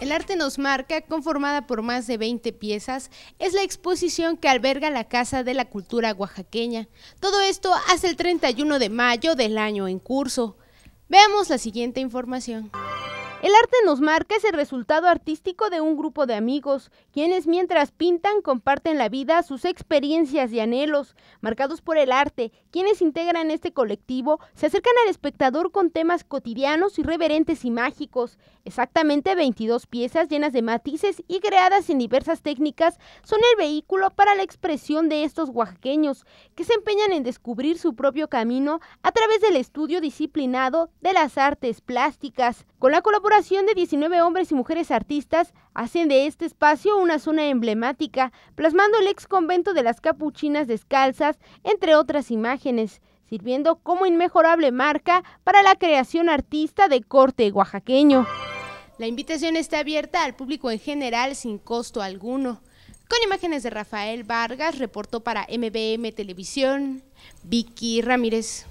El arte nos marca, conformada por más de 20 piezas, es la exposición que alberga la Casa de la Cultura Oaxaqueña. Todo esto hasta el 31 de mayo del año en curso. Veamos la siguiente información. El arte nos marca es el resultado artístico de un grupo de amigos, quienes mientras pintan comparten la vida, sus experiencias y anhelos, marcados por el arte. Quienes integran este colectivo se acercan al espectador con temas cotidianos, irreverentes y mágicos. Exactamente 22 piezas llenas de matices y creadas en diversas técnicas son el vehículo para la expresión de estos oaxaqueños, que se empeñan en descubrir su propio camino a través del estudio disciplinado de las artes plásticas. Con la colaboración colaboración de 19 hombres y mujeres artistas hacen de este espacio una zona emblemática, plasmando el ex convento de las capuchinas descalzas, entre otras imágenes, sirviendo como inmejorable marca para la creación artista de corte oaxaqueño. La invitación está abierta al público en general sin costo alguno. Con imágenes de Rafael Vargas, reportó para MBM Televisión, Vicky Ramírez.